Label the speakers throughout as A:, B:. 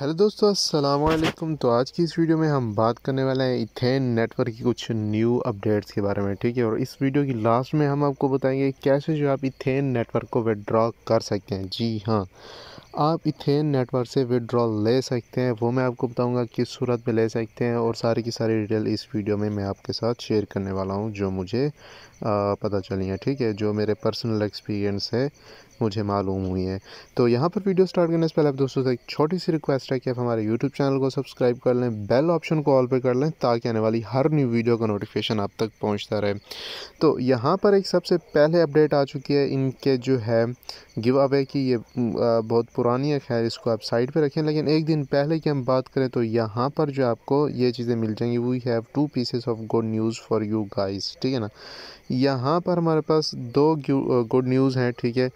A: hello दोस्तों अस्सलाम वालेकुम तो आज की इस वीडियो में हम बात करने वाले हैं इथेन नेटवर्क की कुछ न्यू अपडेट्स के बारे में ठीक है और इस वीडियो की लास्ट में हम आपको बताएंगे कैसे जो आप इथेन नेटवर्क को विड्रॉ कर सकते हैं जी हाँ आप इथेन नेटवर्क से विड्रॉ ले सकते हैं वो मैं आपको बताऊँगा किस सूरत में ले सकते हैं और सारी की सारी डिटेल इस वीडियो में मैं आपके साथ शेयर करने वाला हूँ जो मुझे आ, पता चली है ठीक है जो मेरे पर्सनल एक्सपीरियंस है मुझे मालूम हुई है तो यहाँ पर वीडियो स्टार्ट करने से पहले आप दोस्तों से एक छोटी सी रिक्वेस्ट है कि आप हमारे यूट्यूब चैनल को सब्सक्राइब कर लें बेल ऑप्शन को ऑल पर कर लें ताकि आने वाली हर न्यू वीडियो का नोटिफिकेशन आप तक पहुँचता रहे तो यहाँ पर एक सबसे पहले अपडेट आ चुकी है इनके जो है गिव है कि ये बहुत पुरानी है खैर इसको आप साइड पे रखें लेकिन एक दिन पहले की हम बात करें तो यहाँ पर जो आपको ये चीज़ें मिल जाएंगी we have two pieces of good news for you guys ठीक है ना यहाँ पर हमारे पास दो गुड न्यूज़ हैं ठीक है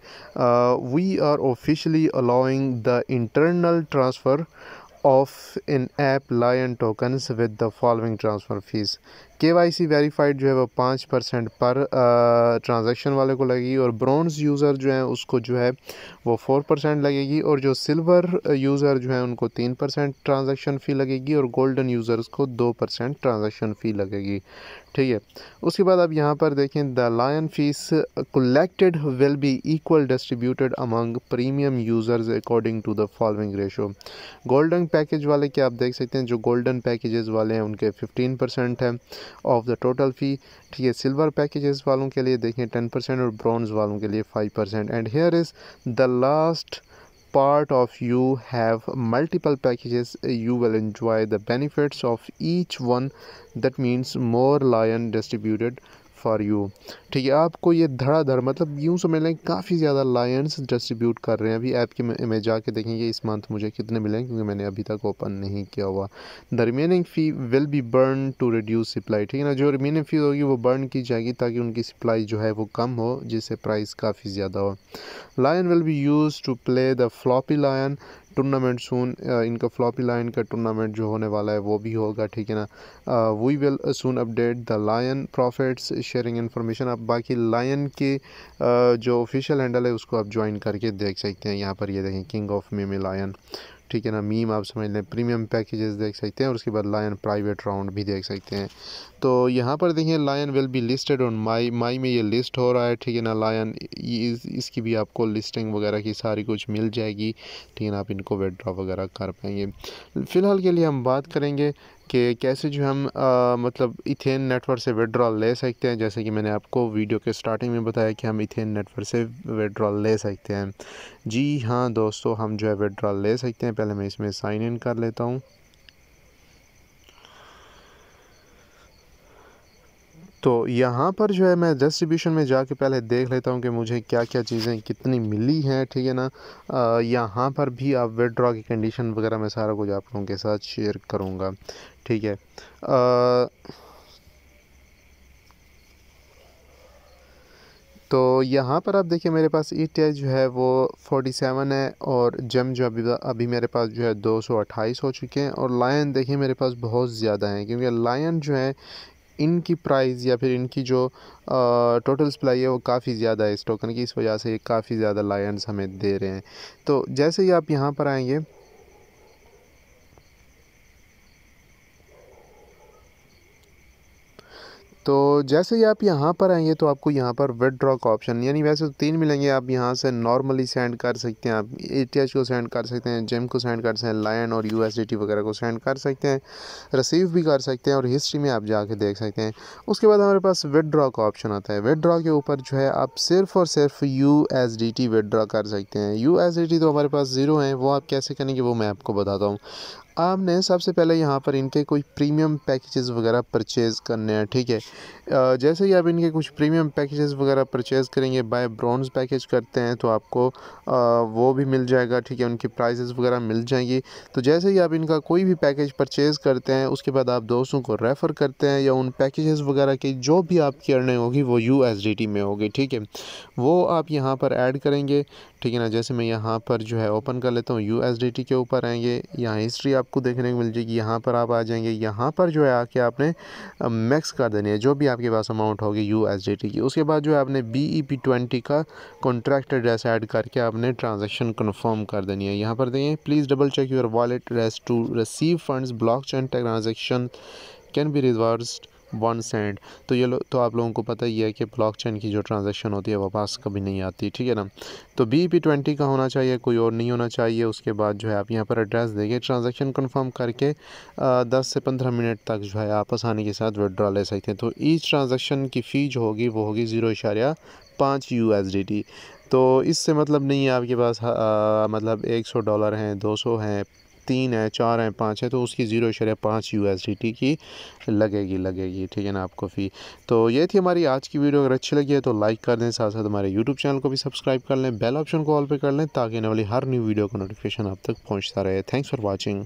A: we are officially allowing the internal transfer of in app lion tokens with the following transfer fees K Y C verified जो है वो पाँच परसेंट पर ट्रांजेक्शन वाले को लगेगी और ब्रॉन्ज यूज़र जो है उसको जो है वो फोर परसेंट लगेगी और जो सिल्वर यूज़र जो है उनको तीन परसेंट ट्रांजेक्शन फ़ी लगेगी और गोल्डन यूज़र्स को दो परसेंट ट्रांजेक्शन फ़ी लगेगी ठीक है उसके बाद आप यहाँ पर देखें the lion fees collected will be equal distributed among premium users according to the following ratio golden package वाले के आप देख सकते हैं जो गोल्डन पैकेजेस वाले हैं उनके 15 परसेंट है ऑफ द टोटल फ़ी ठीक है सिल्वर पैकेजेस वालों के लिए देखें 10 परसेंट और ब्रॉन्ज़ वालों के लिए 5 percent and here is the last part of you have multiple packages you will enjoy the benefits of each one that means more lion distributed for you ठीक है आपको ये धड़ाधड़ मतलब यूँ समझ लें काफ़ी ज़्यादा लायंस डिस्ट्रीब्यूट कर रहे हैं अभी ऐप में मैं जाके देखेंगे इस मंथ मुझे कितने मिले हैं क्योंकि मैंने अभी तक ओपन नहीं किया हुआ the remaining fee will be burn to reduce supply ठीक है ना जो रिमेनिंग फ़ी होगी वो बर्न की जाएगी ताकि उनकी सप्लाई जो है वो कम हो जिससे प्राइस काफ़ी ज़्यादा हो lion will be use to play the floppy lion tournament soon uh, इनका फ्लॉपी लाइन का टूर्नामेंट जो होने वाला है वो भी होगा ठीक है ना we will soon update the lion profits sharing information आप बाकी लायन के uh, जो ऑफिशियल हैंडल है उसको आप ज्वाइन करके देख सकते हैं यहाँ पर ये देखें किंग ऑफ मेमी लायन ठीक है ना मीम आप समझ लें प्रीमियम पैकेजेस देख सकते हैं और उसके बाद लायन प्राइवेट राउंड भी देख सकते हैं तो यहाँ पर देखिए lion will be listed on my my में ये लिस्ट हो रहा है ठीक है ना लायन इस, इसकी भी आपको लिस्टिंग वगैरह की सारी कुछ मिल जाएगी ठीक है ना आप इनको विड्रा वगैरह कर पाएंगे फ़िलहाल के लिए हम बात करेंगे कि कैसे जो हम आ, मतलब इथेन नेटवर्क से विड्रॉल ले सकते हैं जैसे कि मैंने आपको वीडियो के स्टार्टिंग में बताया कि हम इथेन नेटवर्क से विड्रॉल ले सकते हैं जी हाँ दोस्तों हम जो है विड्रॉल ले सकते हैं पहले मैं इसमें साइन इन कर लेता हूँ तो यहाँ पर जो है मैं डिस्ट्रीब्यूशन में जाके पहले देख लेता हूँ कि मुझे क्या क्या चीज़ें कितनी मिली हैं ठीक है ना यहाँ पर भी आप विड्रॉ की कंडीशन वगैरह मैं सारा कुछ आप लोगों के साथ शेयर करूँगा ठीक है आ, तो यहाँ पर आप देखिए मेरे पास ई e टी जो है वो सेवन है और जम जो अभी अभी मेरे पास जो है दो सौ अट्ठाईस हो चुके हैं और लायन देखिए मेरे पास बहुत ज़्यादा हैं क्योंकि लायन जो है इनकी प्राइस या फिर इनकी जो टोटल सप्लाई है वो काफ़ी ज़्यादा है इस टोकन की इस वजह से ये काफ़ी ज़्यादा लायंस हमें दे रहे हैं तो जैसे ही आप यहाँ पर आएंगे तो जैसे ही आप यहाँ पर आएंगे तो आपको यहाँ पर विदड्रॉ का ऑप्शन यानी वैसे तो तीन मिलेंगे आप यहाँ से नॉर्मली सेंड कर सकते हैं आप ए को सेंड कर सकते हैं जेम को सेंड कर सकते हैं लायन और यू वगैरह को सेंड कर सकते हैं रिसीव भी कर सकते हैं और हिस्ट्री में आप जाके देख सकते हैं उसके बाद हमारे पास विदड्रॉ का ऑप्शन आता है विदड्रॉ के ऊपर जो है आप सिर्फ और सिर्फ यू एस डी टी कर सकते हैं यू एस डी टी तो हमारे पास ज़ीरो हैं वो आप कैसे करेंगे वो मैं आपको बताता हूँ आपने सबसे पहले यहाँ पर इनके कोई प्रीमियम पैकेजेस वगैरह परचेज़ करने हैं ठीक है जैसे ही आप इनके कुछ प्रीमियम पैकेजेस वगैरह परचेज़ करेंगे बाय ब्रॉन्ज पैकेज करते हैं तो आपको वो भी मिल जाएगा ठीक है उनकी प्राइजेस वगैरह मिल जाएंगी तो जैसे ही आप इनका कोई भी पैकेज परचेज़ करते हैं उसके बाद आप दोस्तों को रेफ़र करते हैं या उन पैकेजेस वगैरह की जो भी आपकी अर्निंग होगी वो यू में होगी ठीक है वो आप यहाँ पर ऐड करेंगे ठीक है ना जैसे मैं यहाँ पर जो है ओपन कर लेता हूँ यू के ऊपर आएंगे यहाँ हिस्ट्री आपको देखने को मिल जाएगी यहाँ पर आप आ जाएंगे यहाँ पर जो है आके आपने मैक्स कर देनी है जो भी आपके पास अमाउंट होगी यू की उसके बाद जो है आपने बी ई पी ट्वेंटी का कॉन्ट्रैक्ट एड्रेस ऐड करके आपने ट्रांजेक्शन कन्फर्म कर देनी है यहाँ पर देखें please double check your wallet race to receive fund blockchain transaction can be reversed one cent तो ये लो तो आप लोगों को पता ही है कि ब्लॉकचेन की जो ट्रांजेक्शन होती है वापस कभी नहीं आती ठीक है ना तो बी पी ट्वेंटी का होना चाहिए कोई और नहीं होना चाहिए उसके बाद जो है आप यहाँ पर एड्रेस देंगे ट्रांजेक्शन कन्फर्म करके दस से पंद्रह मिनट तक जो है आप आसानी के साथ विड्रॉ ले सकते हैं तो ईच ट्रांजेक्शन की फ़ी जो होगी वो होगी ज़ीरो इशारा पाँच यू एस डी टी तो इससे मतलब नहीं है आपके पास आ, मतलब एक सौ डॉलर हैं दो सौ हैं तीन है चार है पाँच है तो उसकी ज़ीरो शरह पाँच यू की लगेगी लगेगी ठीक है ना आपको फ़ी तो ये थी हमारी आज की वीडियो अगर अच्छी लगी है तो लाइक कर दें साथ साथ हमारे यूट्यूब चैनल को भी सब्सक्राइब कर लें बेल ऑप्शन को ऑल पर कर लें ताकि आने वाली हर न्यू वीडियो का नोटिफिकेशन आप तक पहुँचता रहे थैंक्स फॉर वॉचिंग